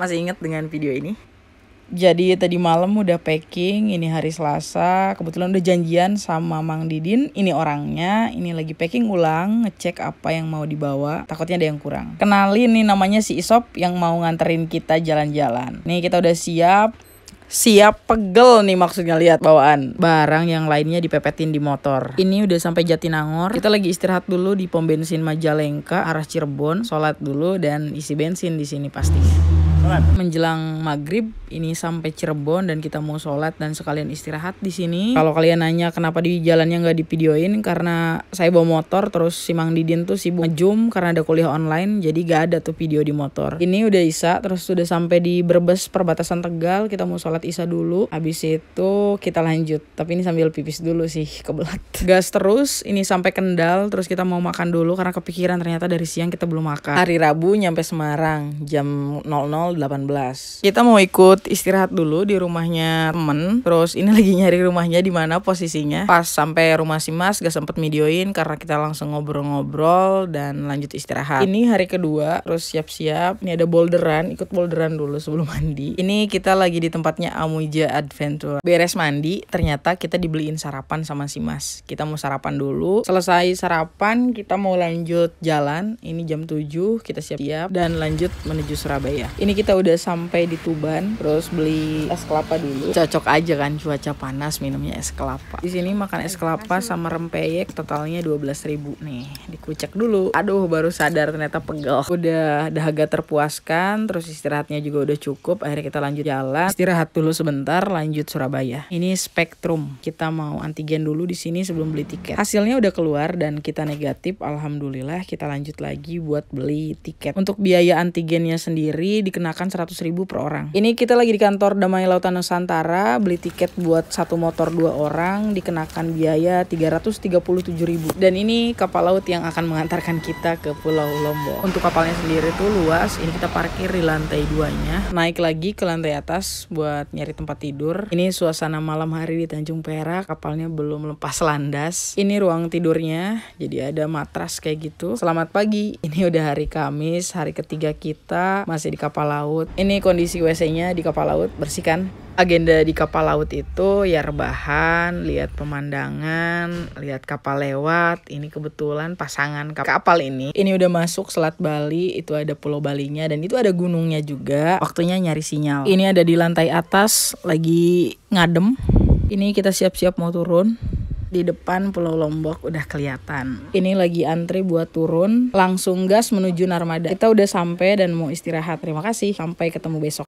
masih ingat dengan video ini? Jadi tadi malam udah packing, ini hari Selasa, kebetulan udah janjian sama Mang Didin, ini orangnya, ini lagi packing ulang, ngecek apa yang mau dibawa, takutnya ada yang kurang. Kenalin nih namanya si Isop yang mau nganterin kita jalan-jalan. Nih kita udah siap, siap pegel nih maksudnya lihat bawaan barang yang lainnya dipepetin di motor ini udah sampai Jatinangor kita lagi istirahat dulu di pom bensin Majalengka arah Cirebon sholat dulu dan isi bensin di sini pastinya Menjelang maghrib ini sampai Cirebon dan kita mau sholat dan sekalian istirahat di sini. Kalau kalian nanya kenapa di jalannya nggak divideoin karena saya bawa motor terus si Mang Didin tuh sibuk ngejum karena ada kuliah online jadi gak ada tuh video di motor. Ini udah isa terus sudah sampai di Brebes perbatasan Tegal kita mau sholat isa dulu. Habis itu kita lanjut tapi ini sambil pipis dulu sih kebelat. Gas terus ini sampai Kendal terus kita mau makan dulu karena kepikiran ternyata dari siang kita belum makan. Hari Rabu nyampe Semarang jam 00 18. Kita mau ikut istirahat dulu di rumahnya temen. Terus ini lagi nyari rumahnya di mana posisinya. Pas sampai rumah si Mas gak sempet videoin karena kita langsung ngobrol-ngobrol dan lanjut istirahat. Ini hari kedua, terus siap-siap. Ini ada bolderan, ikut bolderan dulu sebelum mandi. Ini kita lagi di tempatnya Amuja Adventure. Beres mandi, ternyata kita dibeliin sarapan sama si Mas. Kita mau sarapan dulu. Selesai sarapan, kita mau lanjut jalan. Ini jam 7, kita siap-siap dan lanjut menuju Surabaya. Ini kita udah sampai di Tuban, terus beli es kelapa dulu. Cocok aja kan cuaca panas minumnya es kelapa. Di sini makan es kelapa sama rempeyek totalnya ribu nih. Dikucek dulu. Aduh, baru sadar ternyata pegel. Udah dahaga terpuaskan, terus istirahatnya juga udah cukup. Akhirnya kita lanjut jalan. Istirahat dulu sebentar, lanjut Surabaya. Ini Spektrum. Kita mau antigen dulu di sini sebelum beli tiket. Hasilnya udah keluar dan kita negatif. Alhamdulillah, kita lanjut lagi buat beli tiket. Untuk biaya antigennya sendiri dikenal dikenakan 100 ribu per orang. Ini kita lagi di kantor Damai Lautan Nusantara, beli tiket buat satu motor dua orang, dikenakan biaya 337 ribu. Dan ini kapal laut yang akan mengantarkan kita ke Pulau Lombok. Untuk kapalnya sendiri tuh luas, ini kita parkir di lantai duanya. Naik lagi ke lantai atas buat nyari tempat tidur. Ini suasana malam hari di Tanjung Perak, kapalnya belum lepas landas. Ini ruang tidurnya, jadi ada matras kayak gitu. Selamat pagi, ini udah hari Kamis, hari ketiga kita masih di kapal laut laut. Ini kondisi WC-nya di kapal laut, bersihkan. Agenda di kapal laut itu ya rebahan, lihat pemandangan, lihat kapal lewat. Ini kebetulan pasangan kapal ini. Ini udah masuk Selat Bali, itu ada Pulau Balinya dan itu ada gunungnya juga. Waktunya nyari sinyal. Ini ada di lantai atas, lagi ngadem. Ini kita siap-siap mau turun di depan Pulau Lombok udah kelihatan. Ini lagi antri buat turun, langsung gas menuju Narmada. Kita udah sampai dan mau istirahat. Terima kasih. Sampai ketemu besok.